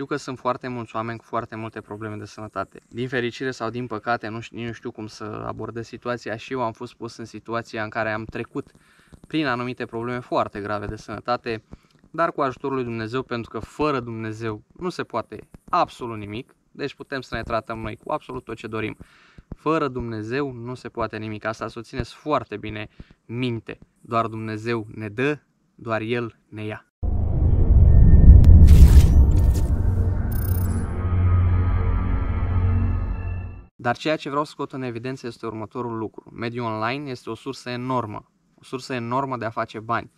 Știu că sunt foarte mulți oameni cu foarte multe probleme de sănătate. Din fericire sau din păcate, nu știu, nu știu cum să abordez situația și eu am fost pus în situația în care am trecut prin anumite probleme foarte grave de sănătate, dar cu ajutorul lui Dumnezeu, pentru că fără Dumnezeu nu se poate absolut nimic, deci putem să ne tratăm noi cu absolut tot ce dorim. Fără Dumnezeu nu se poate nimic, asta țineți foarte bine minte. Doar Dumnezeu ne dă, doar El ne ia. Dar ceea ce vreau să scot în evidență este următorul lucru. Mediul online este o sursă enormă, o sursă enormă de a face bani.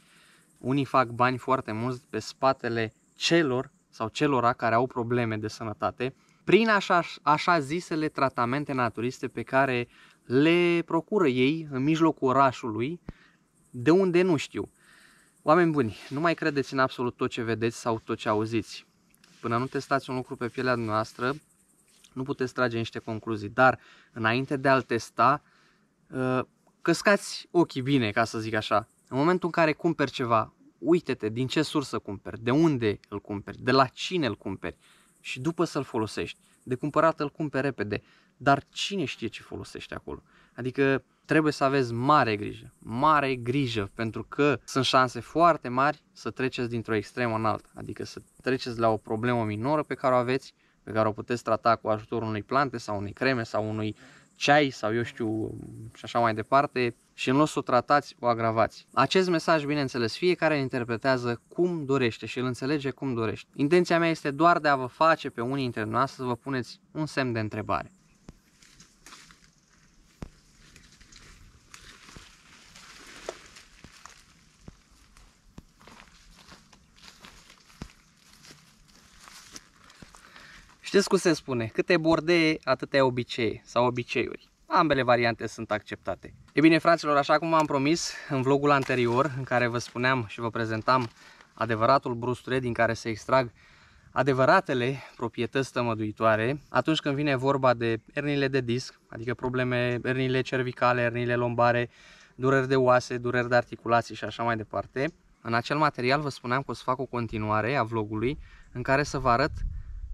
Unii fac bani foarte mulți pe spatele celor sau celora care au probleme de sănătate prin așa, așa zisele tratamente naturiste pe care le procură ei în mijlocul orașului, de unde nu știu. Oameni buni, nu mai credeți în absolut tot ce vedeți sau tot ce auziți. Până nu testați un lucru pe pielea noastră, nu puteți trage niște concluzii, dar înainte de a-l testa, uh, căscați ochii bine, ca să zic așa. În momentul în care cumperi ceva, uite-te din ce sursă cumperi, de unde îl cumperi, de la cine îl cumperi și după să-l folosești. De cumpărat îl cumperi repede, dar cine știe ce folosește acolo? Adică trebuie să aveți mare grijă, mare grijă, pentru că sunt șanse foarte mari să treceți dintr-o extremă în alta, adică să treceți la o problemă minoră pe care o aveți pe care o puteți trata cu ajutorul unei plante sau unei creme sau unui ceai sau eu știu și așa mai departe și în loc să o tratați, o agravați. Acest mesaj, bineînțeles, fiecare îl interpretează cum dorește și îl înțelege cum dorește. Intenția mea este doar de a vă face pe unii dintre noastre să vă puneți un semn de întrebare. Știți cum se spune? Câte bordee, atâtea obicei sau obiceiuri. Ambele variante sunt acceptate. E bine, fraților, așa cum am promis în vlogul anterior, în care vă spuneam și vă prezentam adevăratul brusture din care se extrag adevăratele proprietăți tămăduitoare atunci când vine vorba de ernile de disc, adică probleme, ernile cervicale, ernile lombare, dureri de oase, dureri de articulații și așa mai departe. În acel material vă spuneam că o să fac o continuare a vlogului în care să vă arăt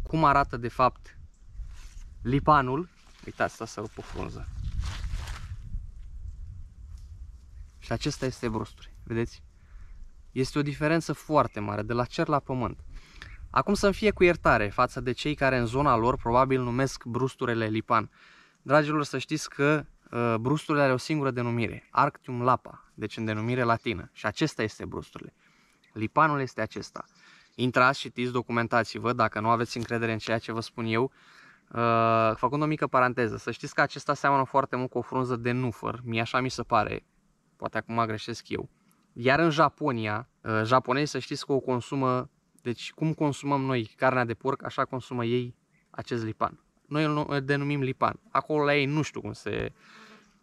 cum arată de fapt lipanul. Uitați, asta să rup o frunză. Și acesta este brusturi, vedeți? Este o diferență foarte mare, de la cer la pământ. Acum să-mi fie cu iertare față de cei care în zona lor probabil numesc brusturile lipan. Dragilor, să știți că uh, brusturile are o singură denumire, Arctium lapa, deci în denumire latină. Și acesta este brusturile. Lipanul este acesta. Intrați, citiți, documentați-vă dacă nu aveți încredere în ceea ce vă spun eu. Uh, făcând o mică paranteză, să știți că acesta seamănă foarte mult cu o frunză de nufăr, mi așa mi se pare, poate acum greșesc eu. Iar în Japonia, uh, japonezii să știți că o consumă, deci cum consumăm noi carnea de porc, așa consumă ei acest lipan. Noi îl denumim lipan. Acolo la ei nu știu cum se,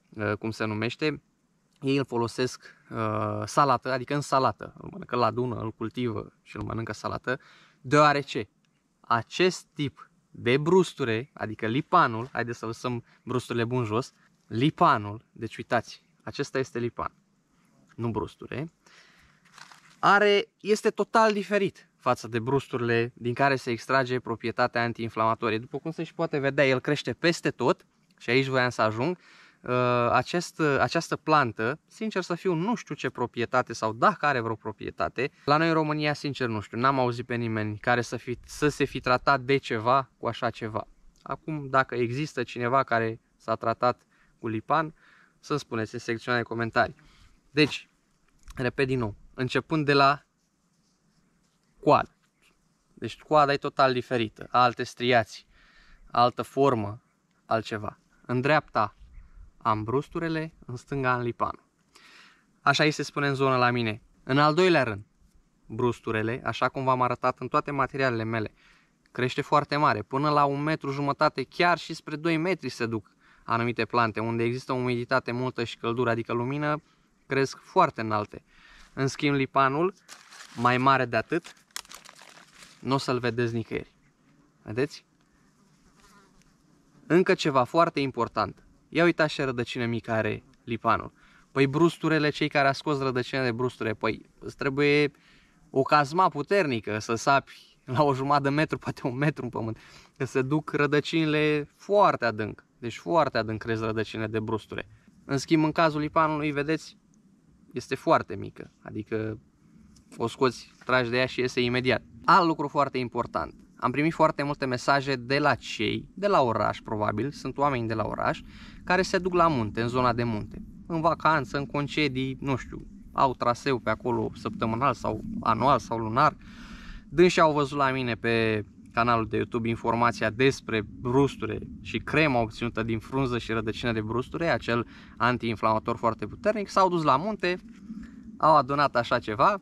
uh, cum se numește. Ei îl folosesc Uh, salată, adică în salată. Îl mănâncă la dună, îl cultivă și îl mănâncă salată, deoarece acest tip de brusture, adică lipanul, haideți să lăsăm brusturile bun jos, lipanul, deci uitați, acesta este lipan, nu brusture, are, este total diferit față de brusturile din care se extrage proprietatea antiinflamatorie. După cum se și poate vedea, el crește peste tot și aici voiam să ajung. Uh, acest, uh, această plantă, sincer să fiu, nu știu ce proprietate sau dacă are vreo proprietate. La noi în România, sincer, nu știu, n-am auzit pe nimeni care să, fi, să se fi tratat de ceva cu așa ceva. Acum, dacă există cineva care s-a tratat cu lipan, să-mi spuneți în secțiunea de comentarii. Deci, repet din nou, începând de la coadă. Deci coada e total diferită, alte striații, altă formă, altceva. În dreapta Ambrusturile, în stânga în lipan. Așa îi se spune în zonă la mine. În al doilea rând, brusturele, așa cum v-am arătat în toate materialele mele, crește foarte mare, până la un metru jumătate, chiar și spre 2 metri se duc anumite plante, unde există umiditate multă și căldură, adică lumină, cresc foarte înalte. În schimb, lipanul, mai mare de atât, nu o să-l vedeți nicăieri. Vedeți? Încă ceva foarte important. Ia uita ce rădăcină mică are lipanul. Păi brusturele, cei care a scos rădăcină de brusture, păi îți trebuie o cazma puternică să sapi la o jumătate de metru, poate un metru în pământ, că se duc rădăcinile foarte adânc. Deci foarte adânc crezi rădăcinile de brusture. În schimb, în cazul lipanului, vedeți, este foarte mică, adică o scoți, tragi de ea și iese imediat. Alt lucru foarte important, am primit foarte multe mesaje de la cei, de la oraș probabil, sunt oameni de la oraș, care se duc la munte, în zona de munte, în vacanță, în concedii, nu știu, au traseu pe acolo săptămânal sau anual sau lunar. Dânsi au văzut la mine pe canalul de YouTube informația despre brusture și crema obținută din frunză și rădăcină de brusture, acel antiinflamator foarte puternic, s-au dus la munte, au adunat așa ceva,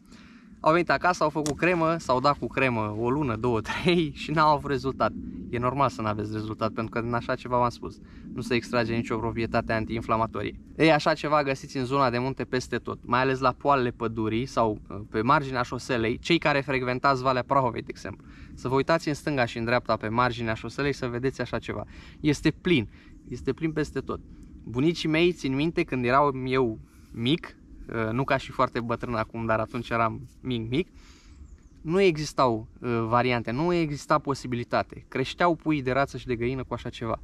au venit acasă, au făcut cremă, s-au dat cu cremă o lună, două, trei și n-au avut rezultat. E normal să nu aveți rezultat, pentru că din așa ceva v-am spus. Nu se extrage nicio proprietate antiinflamatorie. Ei, așa ceva găsiți în zona de munte peste tot, mai ales la poalele pădurii sau uh, pe marginea șoselei, cei care frecventați Valea Prahovei, de exemplu. Să vă uitați în stânga și în dreapta pe marginea șoselei să vedeți așa ceva. Este plin, este plin peste tot. Bunicii mei țin minte când erau eu mic, Uh, nu ca și foarte bătrân acum, dar atunci eram mic, mic, nu existau uh, variante, nu exista posibilitate. Creșteau pui de rață și de găină cu așa ceva.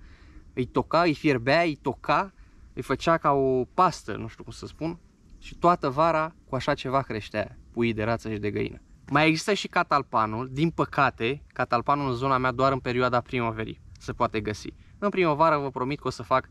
Îi toca, îi fierbea, îi toca, îi făcea ca o pastă, nu știu cum să spun, și toată vara cu așa ceva creștea pui de rață și de găină. Mai există și catalpanul, din păcate, catalpanul în zona mea doar în perioada primăverii se poate găsi. În primăvară vă promit că o să fac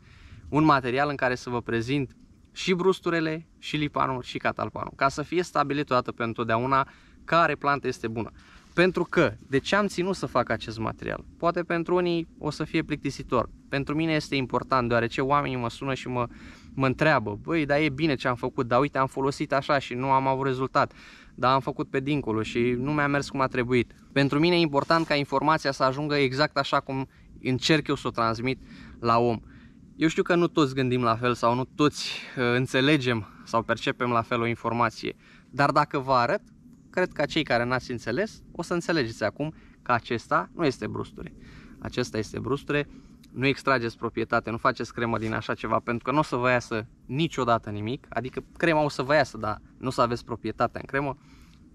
un material în care să vă prezint și brusturele, și lipanul, și catalpanul, ca să fie stabilit o dată pentru totdeauna care plantă este bună. Pentru că, de ce am ținut să fac acest material? Poate pentru unii o să fie plictisitor. Pentru mine este important, deoarece oamenii mă sună și mă, mă întreabă, băi, dar e bine ce am făcut, dar uite, am folosit așa și nu am avut rezultat, dar am făcut pe dincolo și nu mi-a mers cum a trebuit. Pentru mine e important ca informația să ajungă exact așa cum încerc eu să o transmit la om. Eu știu că nu toți gândim la fel sau nu toți uh, înțelegem sau percepem la fel o informație, dar dacă vă arăt, cred că cei care n-ați înțeles o să înțelegeți acum că acesta nu este brusture. Acesta este brusture, nu extrageți proprietate, nu faceți cremă din așa ceva, pentru că nu o să vă iasă niciodată nimic, adică crema o să vă iasă, dar nu o să aveți proprietatea în cremă,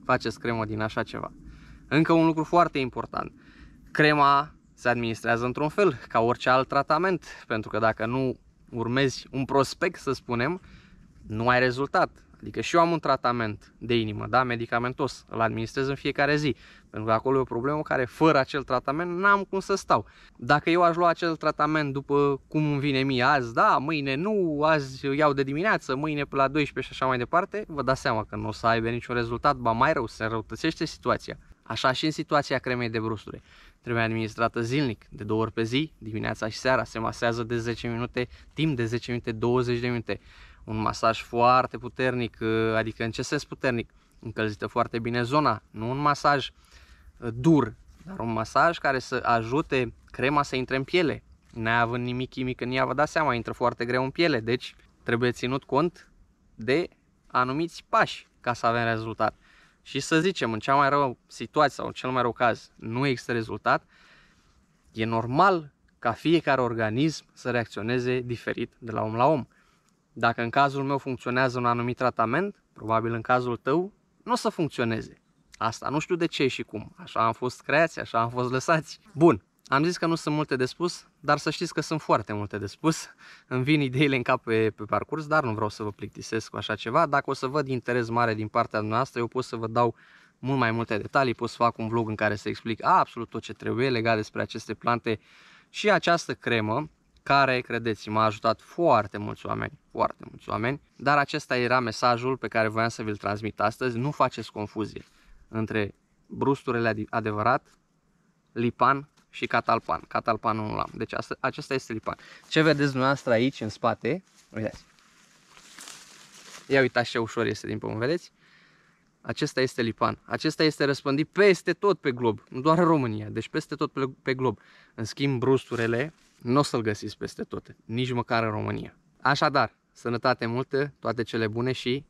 faceți cremă din așa ceva. Încă un lucru foarte important, crema se administrează într-un fel, ca orice alt tratament, pentru că dacă nu urmezi un prospect, să spunem, nu ai rezultat. Adică și eu am un tratament de inimă, da, medicamentos, îl administrez în fiecare zi, pentru că acolo e o problemă care fără acel tratament n-am cum să stau. Dacă eu aș lua acel tratament după cum îmi vine mie azi, da, mâine nu, azi iau de dimineață, mâine până la 12 și așa mai departe, vă dați seama că nu o să aibă niciun rezultat, ba mai rău, se înrăutățește situația. Așa și în situația cremei de brusture. Trebuie administrată zilnic, de două ori pe zi, dimineața și seara. Se masează de 10 minute, timp de 10 minute, 20 de minute. Un masaj foarte puternic, ă, adică în ce sens puternic? Încălzită foarte bine zona, nu un masaj ă, dur, dar un masaj care să ajute crema să intre în piele. Neavând nimic chimic în ea, vă dați seama, intră foarte greu în piele, deci trebuie ținut cont de anumiți pași ca să avem rezultat și să zicem, în cea mai rău situație sau în cel mai rău caz, nu există rezultat, e normal ca fiecare organism să reacționeze diferit de la om la om. Dacă în cazul meu funcționează un anumit tratament, probabil în cazul tău nu o să funcționeze. Asta nu știu de ce și cum. Așa am fost creați, așa am fost lăsați. Bun, am zis că nu sunt multe de spus, dar să știți că sunt foarte multe de spus. Îmi vin ideile în cap pe, pe parcurs, dar nu vreau să vă plictisesc cu așa ceva. Dacă o să văd interes mare din partea noastră, eu pot să vă dau mult mai multe detalii, pot să fac un vlog în care să explic absolut tot ce trebuie legat despre aceste plante și această cremă care, credeți, m-a ajutat foarte mulți oameni, foarte mulți oameni, dar acesta era mesajul pe care voiam să vi-l transmit astăzi, nu faceți confuzie între brusturile adevărat, lipan și catalpan. Catalpanul nu l-am. Deci asta, acesta este lipan. Ce vedeți dumneavoastră aici în spate? Uitați. Ia uitați ce ușor este din pământ, vedeți? Acesta este lipan. Acesta este răspândit peste tot pe glob, nu doar în România, deci peste tot pe, glob. În schimb, brusturele nu o să-l găsiți peste tot, nici măcar în România. Așadar, sănătate multă, toate cele bune și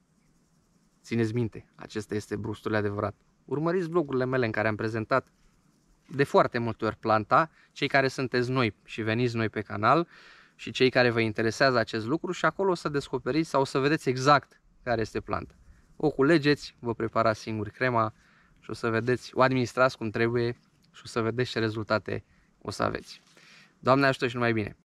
țineți minte, acesta este brusturele adevărat. Urmăriți blogurile mele în care am prezentat de foarte multe ori planta, cei care sunteți noi și veniți noi pe canal și cei care vă interesează acest lucru și acolo o să descoperiți sau o să vedeți exact care este planta. O culegeți, vă preparați singuri crema și o să vedeți, o administrați cum trebuie și o să vedeți ce rezultate o să aveți. Doamne ajută și numai bine!